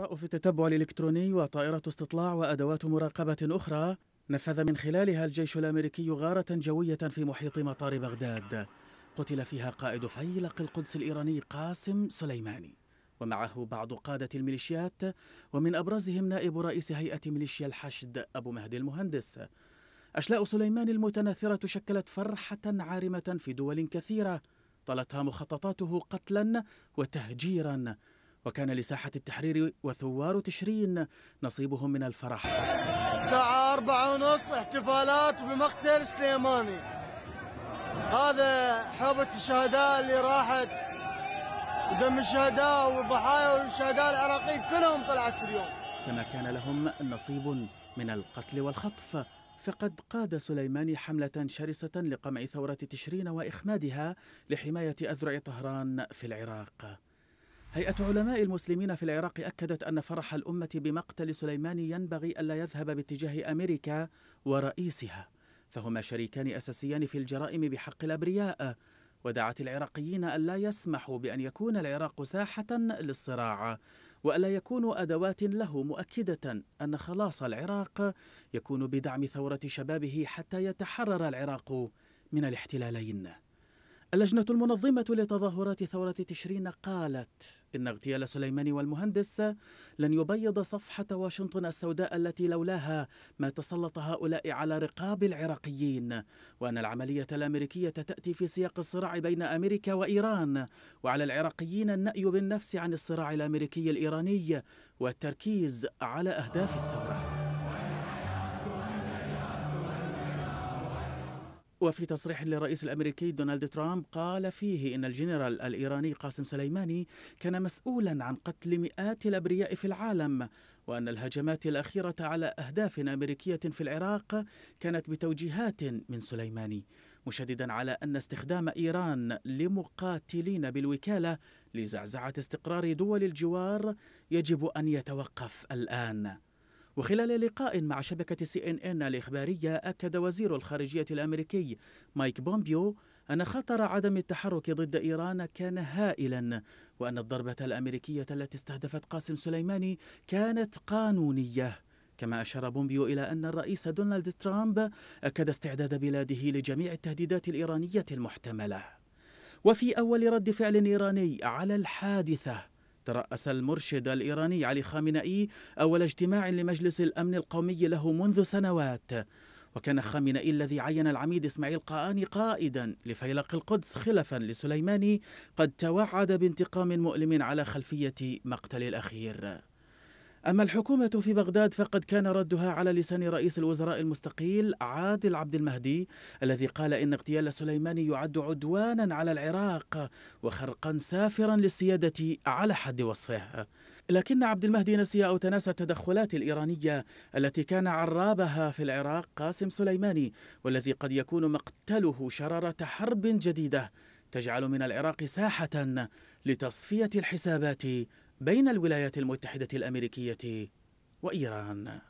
الثراء في التتبع الإلكتروني وطائرة استطلاع وأدوات مراقبة أخرى نفذ من خلالها الجيش الأمريكي غارة جوية في محيط مطار بغداد قتل فيها قائد فيلق القدس الإيراني قاسم سليماني ومعه بعض قادة الميليشيات ومن أبرزهم نائب رئيس هيئة ميليشيا الحشد أبو مهدي المهندس أشلاء سليمان المتناثرة شكلت فرحة عارمة في دول كثيرة طالتها مخططاته قتلا وتهجيرا وكان لساحة التحرير وثوار تشرين نصيبهم من الفرح الساعة أربعة ونص احتفالات بمقتل سليماني هذا حوبة الشهداء اللي راحت ودم الشهداء والضحايا والشهداء العراقيين كلهم طلعت اليوم كما كان لهم نصيب من القتل والخطف فقد قاد سليماني حملة شرسة لقمع ثورة تشرين وإخمادها لحماية أذرع طهران في العراق هيئة علماء المسلمين في العراق أكدت أن فرح الأمة بمقتل سليماني ينبغي ألا يذهب باتجاه أمريكا ورئيسها فهما شريكان أساسيان في الجرائم بحق الأبرياء ودعت العراقيين ألا يسمحوا بأن يكون العراق ساحة للصراع وألا يكونوا أدوات له مؤكدة أن خلاص العراق يكون بدعم ثورة شبابه حتى يتحرر العراق من الاحتلالين اللجنة المنظمة لتظاهرات ثورة تشرين قالت إن اغتيال سليماني والمهندس لن يبيض صفحة واشنطن السوداء التي لولاها ما تسلط هؤلاء على رقاب العراقيين وأن العملية الأمريكية تأتي في سياق الصراع بين أمريكا وإيران وعلى العراقيين النأي بالنفس عن الصراع الأمريكي الإيراني والتركيز على أهداف الثورة وفي تصريح للرئيس الامريكي دونالد ترامب قال فيه ان الجنرال الايراني قاسم سليماني كان مسؤولا عن قتل مئات الابرياء في العالم وان الهجمات الاخيره على اهداف امريكيه في العراق كانت بتوجيهات من سليماني مشددا على ان استخدام ايران لمقاتلين بالوكاله لزعزعه استقرار دول الجوار يجب ان يتوقف الان وخلال لقاء مع شبكة سي إن إن الإخبارية أكد وزير الخارجية الأمريكي مايك بومبيو أن خطر عدم التحرك ضد إيران كان هائلا وأن الضربة الأمريكية التي استهدفت قاسم سليماني كانت قانونية كما أشار بومبيو إلى أن الرئيس دونالد ترامب أكد استعداد بلاده لجميع التهديدات الإيرانية المحتملة وفي أول رد فعل إيراني على الحادثة ترأس المرشد الإيراني علي خامنئي أول اجتماع لمجلس الأمن القومي له منذ سنوات وكان نعم. خامنئي الذي عين العميد إسماعيل قاآني قائدا لفيلق القدس خلفا لسليماني قد توعد بانتقام مؤلم على خلفية مقتل الأخير أما الحكومة في بغداد فقد كان ردها على لسان رئيس الوزراء المستقيل عادل عبد المهدي الذي قال إن اغتيال سليماني يعد عدوانا على العراق وخرقا سافرا للسيادة على حد وصفه لكن عبد المهدي نسي أو تناسى التدخلات الإيرانية التي كان عرابها في العراق قاسم سليماني والذي قد يكون مقتله شرارة حرب جديدة تجعل من العراق ساحة لتصفية الحسابات بين الولايات المتحدة الأمريكية وإيران